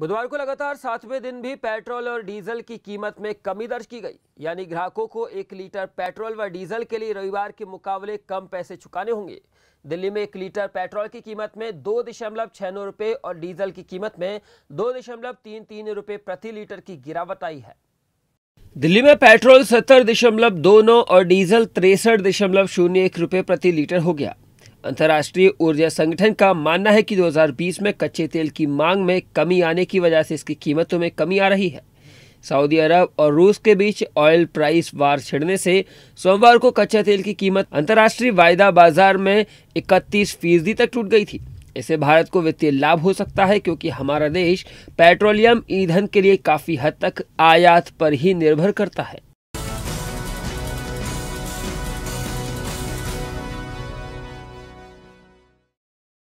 बुधवार को लगातार सातवें दिन भी पेट्रोल और डीजल की कीमत में कमी दर्ज की गई यानी ग्राहकों को एक लीटर पेट्रोल व डीजल के लिए रविवार के मुकाबले कम पैसे चुकाने होंगे दिल्ली में एक लीटर पेट्रोल की कीमत में दो दशमलव छह नौ रुपये और डीजल की कीमत में दो दशमलव तीन तीन रुपये प्रति लीटर की गिरावट आई है दिल्ली में पेट्रोल सत्तर दशमलव दो नौ और डीजल तिरसठ दशमलव शून्य एक रुपये प्रति लीटर हो गया अंतर्राष्ट्रीय ऊर्जा संगठन का मानना है कि 2020 में कच्चे तेल की मांग में कमी आने की वजह से इसकी कीमतों में कमी आ रही है सऊदी अरब और रूस के बीच ऑयल प्राइस वार छिड़ने से सोमवार को कच्चा तेल की कीमत अंतर्राष्ट्रीय वायदा बाजार में 31 फीसदी तक टूट गई थी इससे भारत को वित्तीय लाभ हो सकता है क्योंकि हमारा देश पेट्रोलियम ईंधन के लिए काफ़ी हद तक आयात पर ही निर्भर करता है